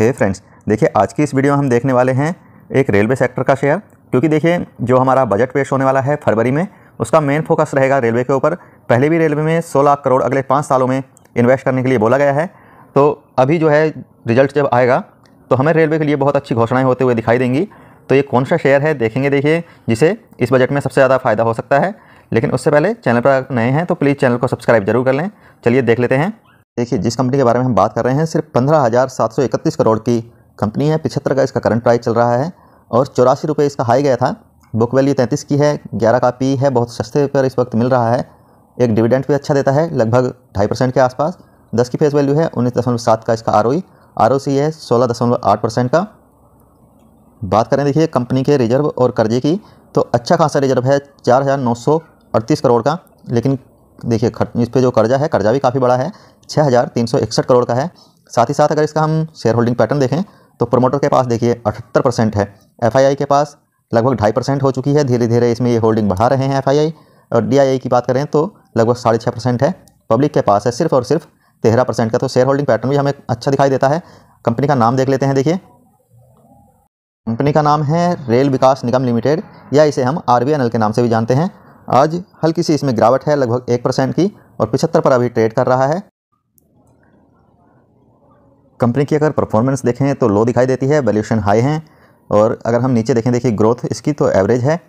हे friends देखिए आज की इस वीडियो में हम देखने वाले हैं एक रेलवे सेक्टर का शेयर क्योंकि देखिए जो हमारा बजट पेश होने वाला है फरवरी में उसका मेन फोकस रहेगा रेलवे के ऊपर पहले भी रेलवे में 16 लाख करोड़ अगले पाँच सालों में इन्वेस्ट करने के लिए बोला गया है तो अभी जो है रिजल्ट जब आएगा तो हमें रेलवे के लिए बहुत अच्छी घोषणाएँ होते हुए दिखाई देंगी तो ये कौन सा शेयर है देखेंगे देखिए जिसे इस बजट में सबसे ज़्यादा फ़ायदा हो सकता है लेकिन उससे पहले चैनल पर नए हैं तो प्लीज़ चैनल को सब्सक्राइब जरूर कर लें चलिए देख लेते हैं देखिए जिस कंपनी के बारे में हम बात कर रहे हैं सिर्फ पंद्रह हज़ार सात सौ इकतीस करोड़ की कंपनी है पिछहत्तर का इसका करंट प्राइस चल रहा है और चौरासी रुपये इसका हाई गया था बुक वैल्यू तैंतीस की है ग्यारह का पी है बहुत सस्ते पर इस वक्त मिल रहा है एक डिविडेंट भी अच्छा देता है लगभग ढाई परसेंट के आसपास दस की फेस वैल्यू है उन्नीस दशमलव सात का इसका आर ओ आर ओ सी है सोलह दशमलव आठ परसेंट का बात करें देखिए कंपनी के रिजर्व और कर्जे की तो अच्छा खासा रिजर्व है चार हज़ार नौ सौ अड़तीस करोड़ का लेकिन देखिए खर्च इस पर जो कर्जा है कर्जा भी काफ़ी बड़ा है छः हज़ार तीन सौ इकसठ करोड़ का है साथ ही साथ अगर इसका हम शेयर होल्डिंग पैटर्न देखें तो प्रमोटर के पास देखिए अठहत्तर परसेंट है आई के पास लगभग ढाई परसेंट हो चुकी है धीरे धीरे इसमें ये होल्डिंग बढ़ा रहे हैं एफआईआई और डीआईआई की बात करें तो लगभग साढ़े छः परसेंट है पब्लिक के पास है सिर्फ और सिर्फ तेरह परसेंट का तो शेयर होल्डिंग पैटर्न भी हमें अच्छा दिखाई देता है कंपनी का नाम देख लेते हैं देखिए कंपनी का नाम है रेल विकास निगम लिमिटेड या इसे हम आर के नाम से भी जानते हैं आज हल्की सी इसमें गिरावट है लगभग एक परसेंट की और पिछहत्तर पर अभी ट्रेड कर रहा है कंपनी की अगर परफॉर्मेंस देखें तो लो दिखाई देती है वैल्यूशन हाई हैं और अगर हम नीचे देखें देखिए ग्रोथ इसकी तो एवरेज है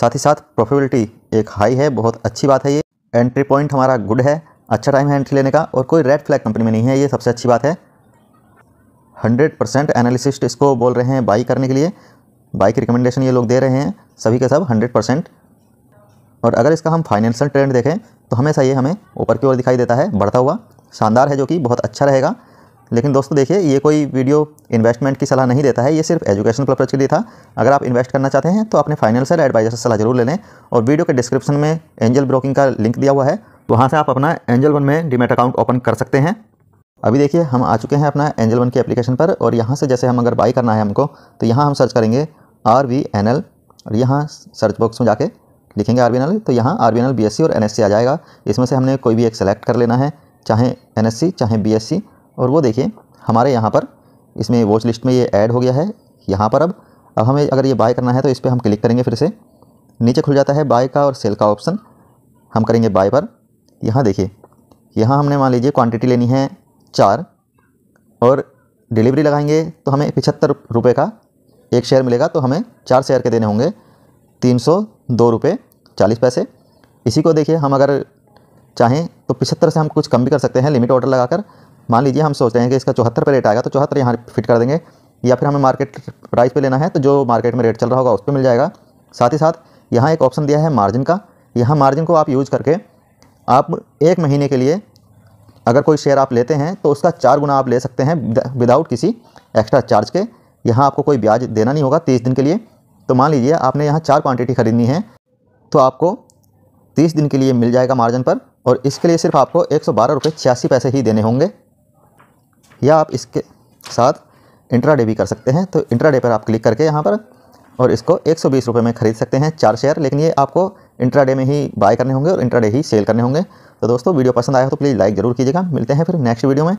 साथ ही साथ प्रॉफिबिलिटी एक हाई है बहुत अच्छी बात है ये एंट्री पॉइंट हमारा गुड है अच्छा टाइम है एंट्री लेने का और कोई रेड फ्लैग कंपनी में नहीं है ये सबसे अच्छी बात है हंड्रेड परसेंट एनालिसिस्ट इसको बोल रहे हैं बाई करने के लिए बाई की रिकमेंडेशन ये लोग दे रहे हैं सभी के सब हंड्रेड परसेंट और अगर इसका हम फाइनेंशियल ट्रेंड देखें तो हमेशा ये हमें ऊपर की ओर दिखाई देता है बढ़ता हुआ शानदार है जो कि बहुत अच्छा रहेगा लेकिन दोस्तों देखिए ये कोई वीडियो इन्वेस्टमेंट की सलाह नहीं देता है ये सिर्फ एजुकेशन पर्पज़ के लिए था अगर आप इन्वेस्ट करना चाहते हैं तो अपने फाइनेंशियल एडवाइजर से सलाह जरूर ले लें और वीडियो के डिस्क्रिप्शन में एंजल ब्रोकिंग का लिंक दिया हुआ है तो वहाँ से आप अपना एंजल वन में डिमेट अकाउंट ओपन कर सकते हैं अभी देखिए हम आ चुके हैं अपना एंजल वन की एप्लीकेशन पर और यहाँ से जैसे हम अगर बाई करना है हमको तो यहाँ हम सर्च करेंगे आर वी एन एल और यहाँ सर्च बॉक्स में जाके लिखेंगे आर तो यहाँ आर बी और एन आ जाएगा इसमें से हमने कोई भी एक सेलेक्ट कर लेना है चाहे एन चाहे बी और वो देखिए हमारे यहाँ पर इसमें वॉच लिस्ट में ये ऐड हो गया है यहाँ पर अब अब हमें अगर ये बाय करना है तो इस पर हम क्लिक करेंगे फिर से नीचे खुल जाता है बाय का और सेल का ऑप्शन हम करेंगे बाय पर यहाँ देखिए यहाँ हमने मान लीजिए क्वांटिटी लेनी है चार और डिलीवरी लगाएंगे तो हमें पिछहत्तर रुपये का एक शेयर मिलेगा तो हमें चार शेयर के देने होंगे तीन सौ दो रुपये चालीस पैसे इसी को देखिए हम अगर चाहें तो पिछहत्तर से हम कुछ कम भी कर सकते हैं लिमिट ऑर्डर लगाकर मान लीजिए हम सोच रहे हैं कि इसका चौहत्तर पर रेट आएगा तो चौहत्तर यहाँ फिट कर देंगे या फिर हमें मार्केट प्राइस पे लेना है तो जो मार्केट में रेट चल रहा होगा उस पर मिल जाएगा साथ ही साथ यहाँ एक ऑप्शन दिया है मार्जिन का यहाँ मार्जिन को आप यूज़ करके आप एक महीने के लिए अगर कोई शेयर आप लेते हैं तो उसका चार गुना आप ले सकते हैं विदाउट किसी एक्स्ट्रा चार्ज के यहाँ आपको कोई ब्याज देना नहीं होगा तीस दिन के लिए तो मान लीजिए आपने यहाँ चार क्वान्टिटी खरीदनी है तो आपको तीस दिन के लिए मिल जाएगा मार्जिन पर और इसके लिए सिर्फ आपको एक सौ पैसे ही देने होंगे या आप इसके साथ इंट्राडे भी कर सकते हैं तो इंट्राडे पर आप क्लिक करके यहाँ पर और इसको एक सौ में ख़रीद सकते हैं चार शेयर लेकिन ये आपको इंट्राडे में ही बाय करने होंगे और इंट्राडे ही सेल करने होंगे तो दोस्तों वीडियो पसंद आया हो तो प्लीज़ लाइक ज़रूर कीजिएगा मिलते हैं फिर नेक्स्ट वीडियो में